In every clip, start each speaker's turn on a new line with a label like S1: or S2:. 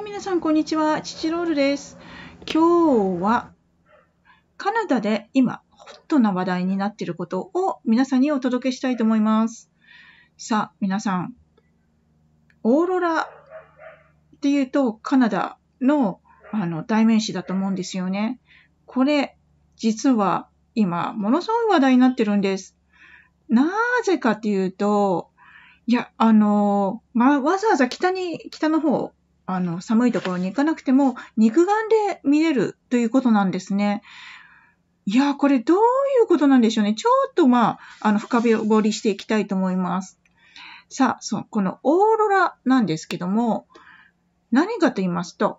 S1: はい、皆さん、こんにちは。チチロールです。今日は、カナダで今、ホットな話題になっていることを皆さんにお届けしたいと思います。さあ、皆さん、オーロラっていうと、カナダのあの代名詞だと思うんですよね。これ、実は今、ものすごい話題になってるんです。なぜかっていうと、いや、あの、まあ、わざわざ北に、北の方、あの、寒いところに行かなくても、肉眼で見れるということなんですね。いやこれどういうことなんでしょうね。ちょっとまあ、あの、深掘りしていきたいと思います。さあ、そう、このオーロラなんですけども、何かと言いますと、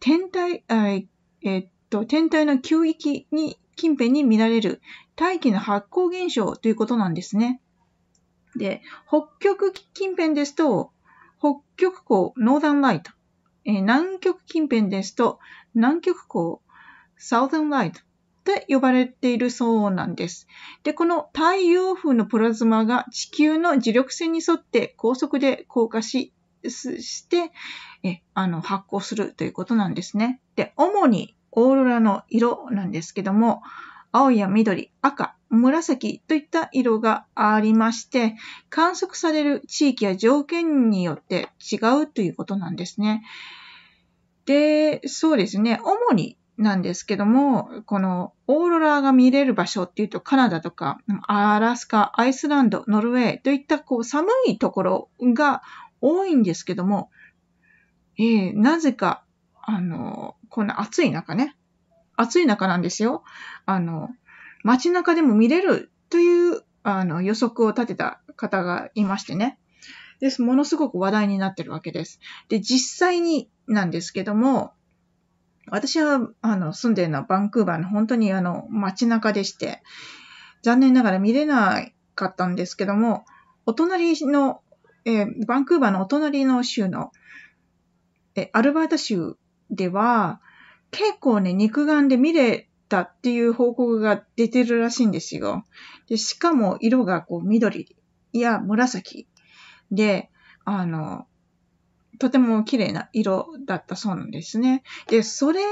S1: 天体、えー、っと、天体の球域に、近辺に見られる大気の発光現象ということなんですね。で、北極近辺ですと、北極光、ノーダンライト。えー、南極近辺ですと、南極光、サウダンライト。と呼ばれているそうなんです。で、この太陽風のプラズマが地球の磁力線に沿って高速で降下し、して、え、あの、発光するということなんですね。で、主にオーロラの色なんですけども、青や緑、赤、紫といった色がありまして、観測される地域や条件によって違うということなんですね。で、そうですね。主になんですけども、このオーロラが見れる場所っていうとカナダとかアラスカ、アイスランド、ノルウェーといったこう寒いところが多いんですけども、えー、なぜか、あの、こんな暑い中ね、暑い中なんですよ。あの、街中でも見れるという、あの、予測を立てた方がいましてね。です。ものすごく話題になってるわけです。で、実際になんですけども、私は、あの、住んでるのはバンクーバーの本当にあの、街中でして、残念ながら見れなかったんですけども、お隣の、えー、バンクーバーのお隣の州の、えアルバータ州では、結構ね、肉眼で見れったっていう報告が出てるらしいんですよ。で、しかも色がこう緑や紫で、あの、とても綺麗な色だったそうなんですね。で、それ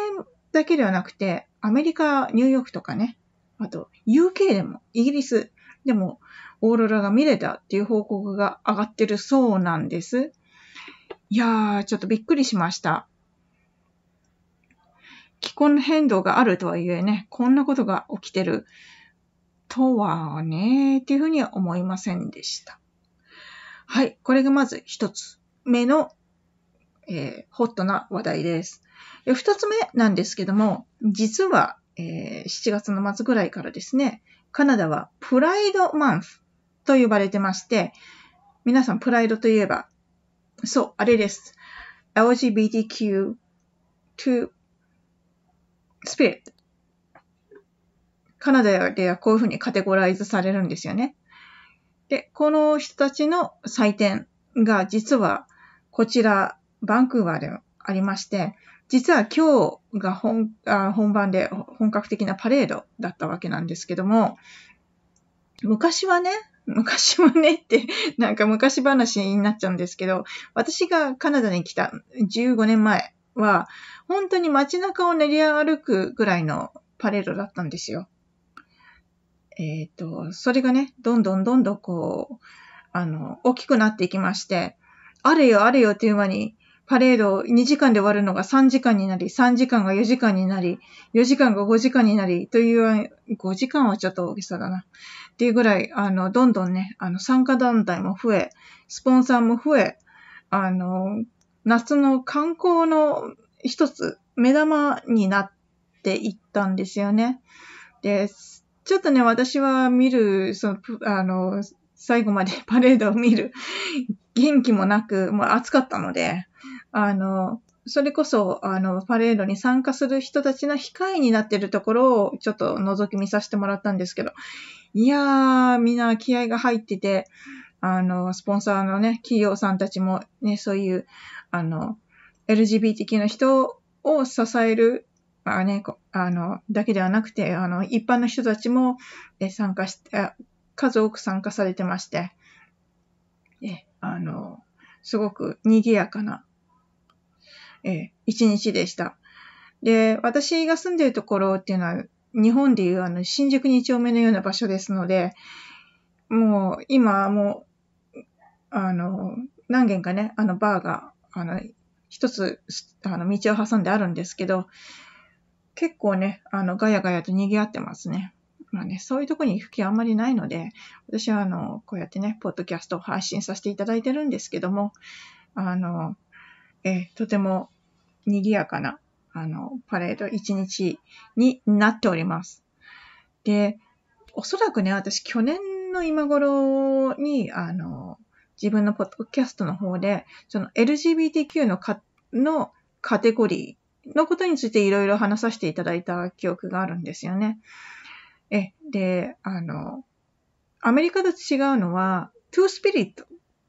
S1: だけではなくて、アメリカ、ニューヨークとかね、あと UK でも、イギリスでも、オーロラが見れたっていう報告が上がってるそうなんです。いやー、ちょっとびっくりしました。気候の変動があるとはいえね、こんなことが起きてるとはね、っていうふうには思いませんでした。はい。これがまず一つ目の、えー、ホットな話題です。二つ目なんですけども、実は、えー、7月の末ぐらいからですね、カナダはプライドマンスと呼ばれてまして、皆さんプライドといえば、そう、あれです。LGBTQ2 スピリット。カナダではこういうふうにカテゴライズされるんですよね。で、この人たちの祭典が実はこちらバンクーバーでありまして、実は今日が本あ本番で本格的なパレードだったわけなんですけども、昔はね、昔はねって、なんか昔話になっちゃうんですけど、私がカナダに来た15年前は、本当に街中を練り歩くぐらいのパレードだったんですよ。えっ、ー、と、それがね、どんどんどんどんこう、あの、大きくなっていきまして、あれよあれよという間に、パレードを2時間で終わるのが3時間になり、3時間が4時間になり、4時間が5時間になり、という、5時間はちょっと大きさだな。っていうぐらい、あの、どんどんね、あの、参加団体も増え、スポンサーも増え、あの、夏の観光の一つ、目玉になっていったんですよね。で、ちょっとね、私は見る、その、あの、最後まで パレードを見る元気もなく、もう暑かったので、あの、それこそ、あの、パレードに参加する人たちの控えになってるところをちょっと覗き見させてもらったんですけど、いやー、みんな気合が入ってて、あの、スポンサーのね、企業さんたちもね、そういう、あの、LGBTQ の人を支える、まあね、あの、だけではなくて、あの、一般の人たちも参加して、数多く参加されてまして、え、あの、すごく賑やかな、え、一日でした。で、私が住んでるところっていうのは、日本でいうあの、新宿二丁目のような場所ですので、もう、今、もう、あの、何軒かね、あの、バーがあの、一つ、あの、道を挟んであるんですけど、結構ね、あの、ガヤガヤと賑わってますね。まあね、そういうとこに行く気あんまりないので、私はあの、こうやってね、ポッドキャストを配信させていただいてるんですけども、あの、え、とても賑やかな、あの、パレード一日になっております。で、おそらくね、私去年の今頃に、あの、自分のポッドキャストの方で、その LGBTQ のかのカテゴリーのことについていろいろ話させていただいた記憶があるんですよね。え、で、あの、アメリカと違うのは、トゥースピリット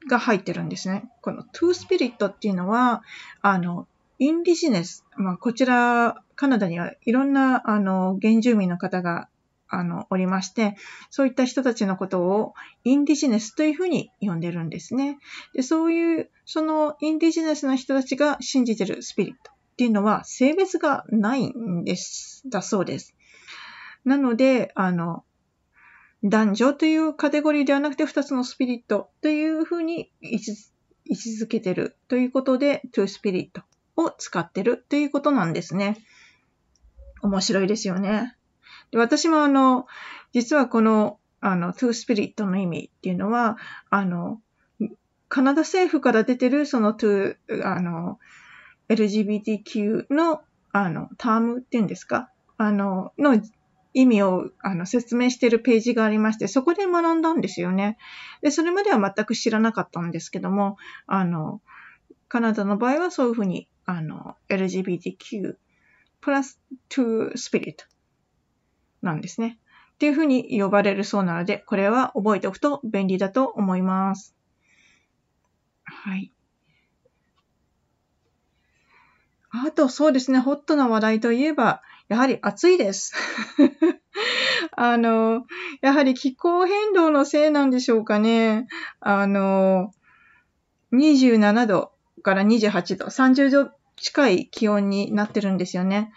S1: が入ってるんですね。このトゥースピリットっていうのは、あの、インディジネス、まあ、こちら、カナダにはいろんな、あの、原住民の方があの、おりまして、そういった人たちのことをインディジネスというふうに呼んでるんですね。で、そういう、そのインディジネスの人たちが信じてるスピリットっていうのは性別がないんです、だそうです。なので、あの、男女というカテゴリーではなくて2つのスピリットというふうに位置づけてるということで、トゥースピリットを使ってるということなんですね。面白いですよね。で私もあの、実はこの、あの、トゥースピリットの意味っていうのは、あの、カナダ政府から出てるそのトゥー、あの、LGBTQ の、あの、タームっていうんですかあの、の意味をあの説明しているページがありまして、そこで学んだんですよね。で、それまでは全く知らなかったんですけども、あの、カナダの場合はそういうふうに、あの、LGBTQ プラス to spirit なんですね。っていうふうに呼ばれるそうなので、これは覚えておくと便利だと思います。はい。あと、そうですね、ホットな話題といえば、やはり暑いです。あの、やはり気候変動のせいなんでしょうかね。あの、27度から28度、30度近い気温になってるんですよね。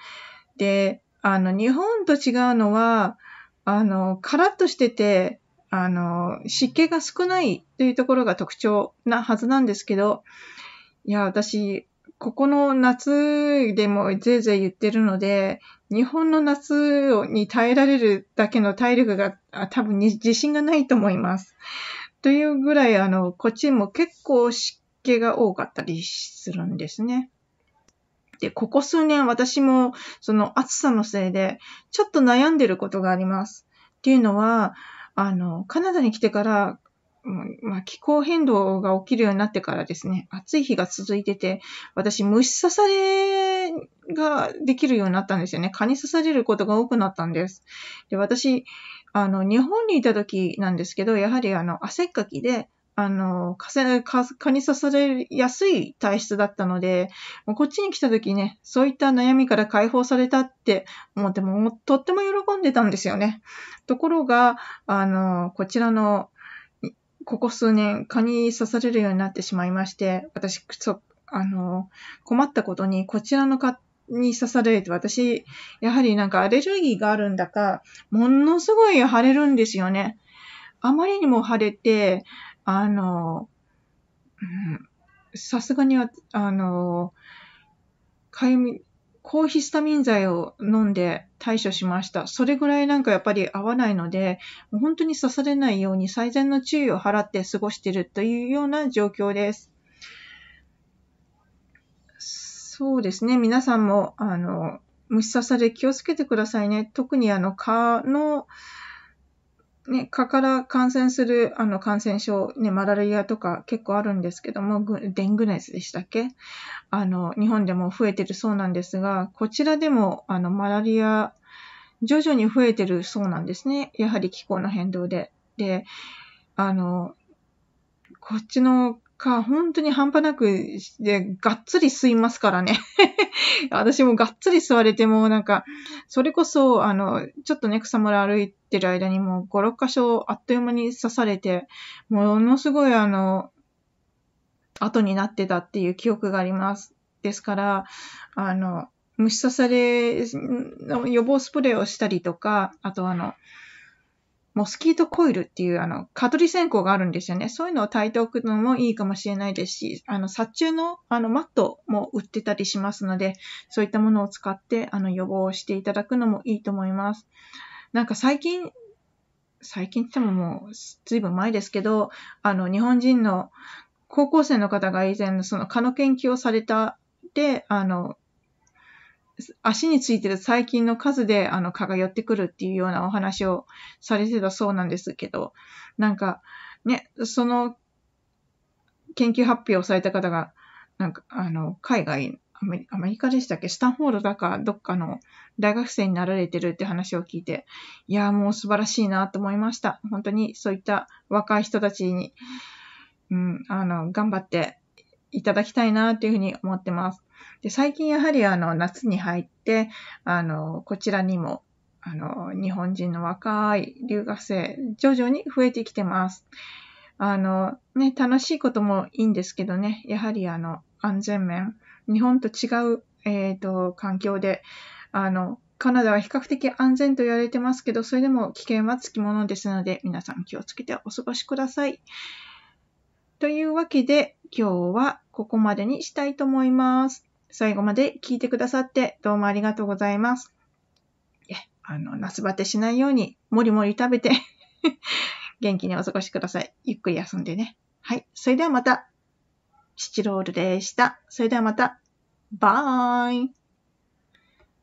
S1: で、あの、日本と違うのは、あの、カラッとしてて、あの、湿気が少ないというところが特徴なはずなんですけど、いや、私、ここの夏でもぜいぜい言ってるので、日本の夏に耐えられるだけの体力が多分に自信がないと思います。というぐらい、あの、こっちも結構湿気が多かったりするんですね。、ここ数年私もその暑さのせいでちょっと悩んでることがあります。っていうのは、あの、カナダに来てから、まあ、気候変動が起きるようになってからですね、暑い日が続いてて、私虫刺されができるようになったんですよね。蚊に刺されることが多くなったんです。で、私、あの、日本にいた時なんですけど、やはりあの、汗っかきであの、かせ、か、蚊に刺されやすい体質だったので、もうこっちに来た時ね、そういった悩みから解放されたって思っても、もとっても喜んでたんですよね。ところが、あの、こちらの、ここ数年、蚊に刺されるようになってしまいまして、私、そ、あの、困ったことに、こちらの蚊に刺されて、私、やはりなんかアレルギーがあるんだか、ものすごい腫れるんですよね。あまりにも腫れて、あの、さすがに、あの、かゆみ、抗ヒスタミン剤を飲んで対処しました。それぐらいなんかやっぱり合わないので、もう本当に刺されないように最善の注意を払って過ごしているというような状況です。そうですね。皆さんも、あの、虫刺され気をつけてくださいね。特にあの、蚊の、ね、蚊から感染するあの感染症、ね、マラリアとか結構あるんですけども、デング熱でしたっけあの、日本でも増えてるそうなんですが、こちらでもあのマラリア、徐々に増えてるそうなんですね。やはり気候の変動で。で、あの、こっちのか、本当に半端なくで、がっつり吸いますからね。私もがっつり吸われても、なんか、それこそ、あの、ちょっとね、草むら歩いてる間にもう5、6箇所あっという間に刺されて、ものすごいあの、後になってたっていう記憶があります。ですから、あの、虫刺されの予防スプレーをしたりとか、あとあの、モスキートコイルっていう、あの、蚊取り線香があるんですよね。そういうのを炊いておくのもいいかもしれないですし、あの、殺虫の、あの、マットも売ってたりしますので、そういったものを使って、あの、予防していただくのもいいと思います。なんか最近、最近って言ってももう、ずいぶん前ですけど、あの、日本人の高校生の方が以前、その蚊の研究をされた、で、あの、足についてる細菌の数で、あの、蚊が寄ってくるっていうようなお話をされてたそうなんですけど、なんか、ね、その、研究発表をされた方が、なんか、あの、海外、アメリカでしたっけスタンフォードだか、どっかの大学生になられてるって話を聞いて、いやもう素晴らしいなと思いました。本当にそういった若い人たちに、うん、あの、頑張っていただきたいなというふうに思ってます。で、最近やはりあの夏に入って、あの、こちらにもあの、日本人の若い留学生、徐々に増えてきてます。あの、ね、楽しいこともいいんですけどね、やはりあの、安全面、日本と違う、えっ、ー、と、環境で、あの、カナダは比較的安全と言われてますけど、それでも危険はつきものですので、皆さん気をつけてお過ごしください。というわけで、今日はここまでにしたいと思います。最後まで聞いてくださってどうもありがとうございます。え、あの、夏バテしないように、もりもり食べて 元気にお過ごしください。ゆっくり休んでね。はい。それではまた、シチロールでした。それではまた、バイ